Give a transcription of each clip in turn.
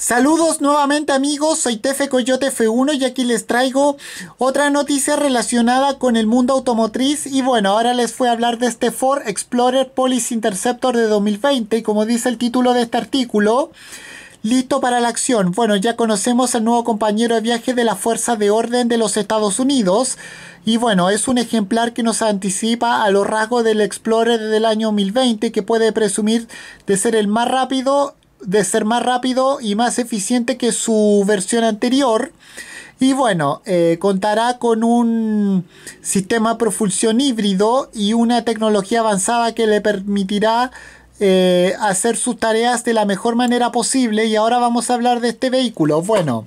Saludos nuevamente amigos, soy Tefe Coyote F1 y aquí les traigo otra noticia relacionada con el mundo automotriz y bueno, ahora les voy a hablar de este Ford Explorer Police Interceptor de 2020 y como dice el título de este artículo, listo para la acción. Bueno, ya conocemos al nuevo compañero de viaje de la Fuerza de Orden de los Estados Unidos. Y bueno, es un ejemplar que nos anticipa a los rasgos del Explorer del año 2020 que puede presumir de ser el más rápido de ser más rápido y más eficiente que su versión anterior. Y bueno, eh, contará con un sistema propulsión híbrido y una tecnología avanzada que le permitirá eh, hacer sus tareas de la mejor manera posible. Y ahora vamos a hablar de este vehículo. Bueno,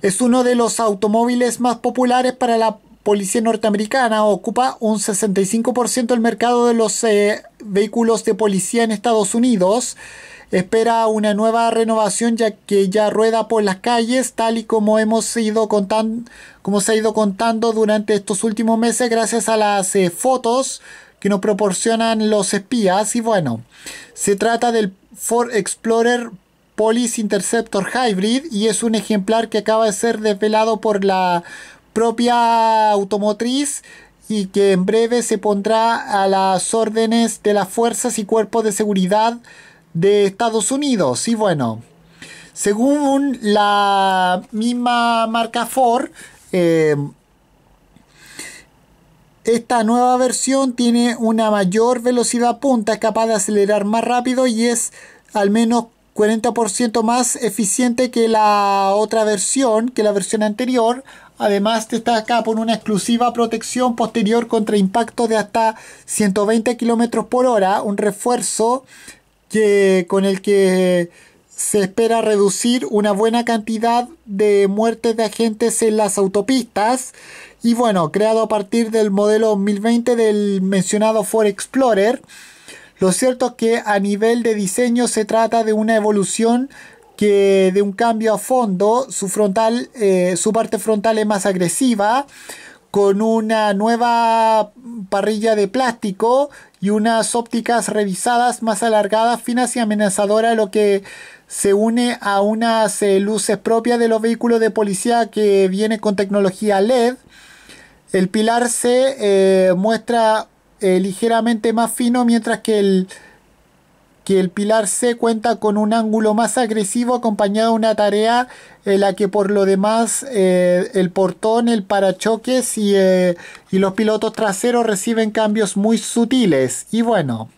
es uno de los automóviles más populares para la policía norteamericana. Ocupa un 65% del mercado de los eh, vehículos de policía en Estados Unidos espera una nueva renovación ya que ya rueda por las calles tal y como hemos ido contando como se ha ido contando durante estos últimos meses gracias a las eh, fotos que nos proporcionan los espías y bueno se trata del Ford Explorer Police Interceptor Hybrid y es un ejemplar que acaba de ser desvelado por la propia automotriz y que en breve se pondrá a las órdenes de las fuerzas y cuerpos de seguridad de Estados Unidos. Y bueno, según la misma marca Ford, eh, esta nueva versión tiene una mayor velocidad punta, es capaz de acelerar más rápido y es al menos 40% más eficiente que la otra versión, que la versión anterior, Además, está acá por una exclusiva protección posterior contra impactos de hasta 120 km por hora, un refuerzo que, con el que se espera reducir una buena cantidad de muertes de agentes en las autopistas. Y bueno, creado a partir del modelo 2020 del mencionado Ford Explorer, lo cierto es que a nivel de diseño se trata de una evolución que de un cambio a fondo, su frontal, eh, su parte frontal es más agresiva, con una nueva parrilla de plástico y unas ópticas revisadas más alargadas, finas y amenazadoras, lo que se une a unas eh, luces propias de los vehículos de policía que viene con tecnología LED. El pilar se eh, muestra ligeramente más fino, mientras que el que el pilar C cuenta con un ángulo más agresivo acompañado de una tarea en la que por lo demás eh, el portón, el parachoques y, eh, y los pilotos traseros reciben cambios muy sutiles. Y bueno,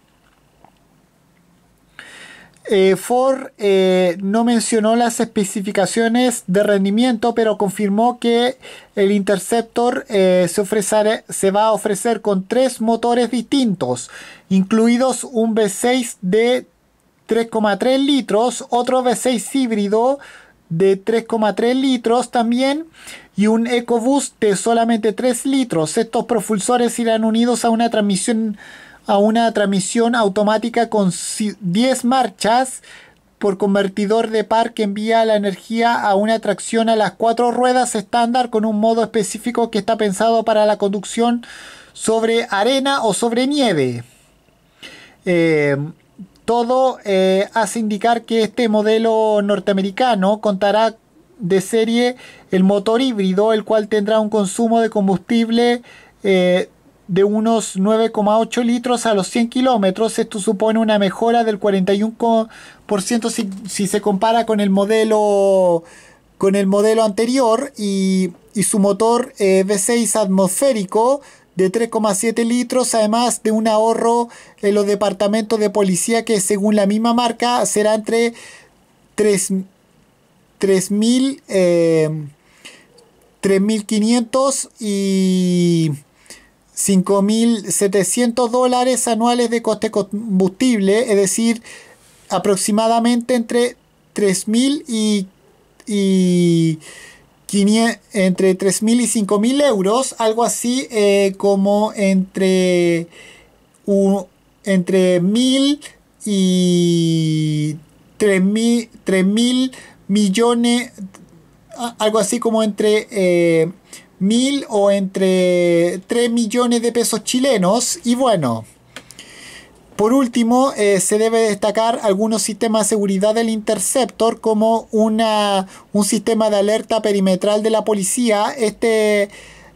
eh, Ford eh, no mencionó las especificaciones de rendimiento, pero confirmó que el Interceptor eh, se, ofrecerá, se va a ofrecer con tres motores distintos, incluidos un V6 de 3,3 litros, otro V6 híbrido de 3,3 litros también y un EcoBoost de solamente 3 litros. Estos propulsores irán unidos a una transmisión a una transmisión automática con 10 marchas por convertidor de par que envía la energía a una tracción a las cuatro ruedas estándar con un modo específico que está pensado para la conducción sobre arena o sobre nieve. Eh, todo eh, hace indicar que este modelo norteamericano contará de serie el motor híbrido, el cual tendrá un consumo de combustible eh, de unos 9,8 litros a los 100 kilómetros. Esto supone una mejora del 41% si, se compara con el modelo, con el modelo anterior y, su motor eh, V6 atmosférico de 3,7 litros, además de un ahorro en los departamentos de policía que según la misma marca será entre 3.500 eh, y 5.700 dólares anuales de coste combustible, es decir, aproximadamente entre 3.000 y, entre 3.000 y 5.000 euros, algo así eh, como entre, entre 1.000 y 3.000 millones, algo así como entre... Eh, mil o entre 3 millones de pesos chilenos. Y bueno, por último, eh, se debe destacar algunos sistemas de seguridad del Interceptor como una, un sistema de alerta perimetral de la policía. Este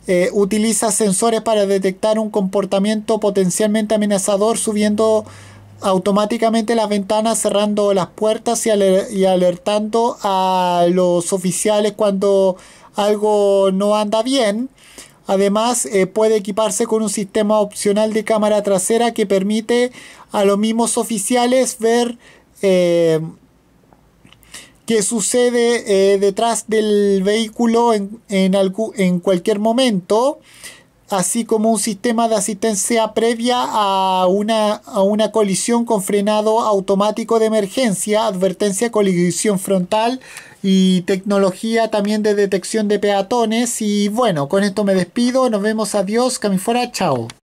eh, utiliza sensores para detectar un comportamiento potencialmente amenazador, subiendo automáticamente las ventanas, cerrando las puertas y alertando a los oficiales cuando algo no anda bien. Además eh, puede equiparse con un sistema opcional de cámara trasera que permite a los mismos oficiales ver eh, qué sucede eh, detrás del vehículo en, en, en cualquier momento así como un sistema de asistencia previa a una, a una colisión con frenado automático de emergencia, advertencia colisión frontal y tecnología también de detección de peatones. Y bueno, con esto me despido, nos vemos, adiós, fuera, chao.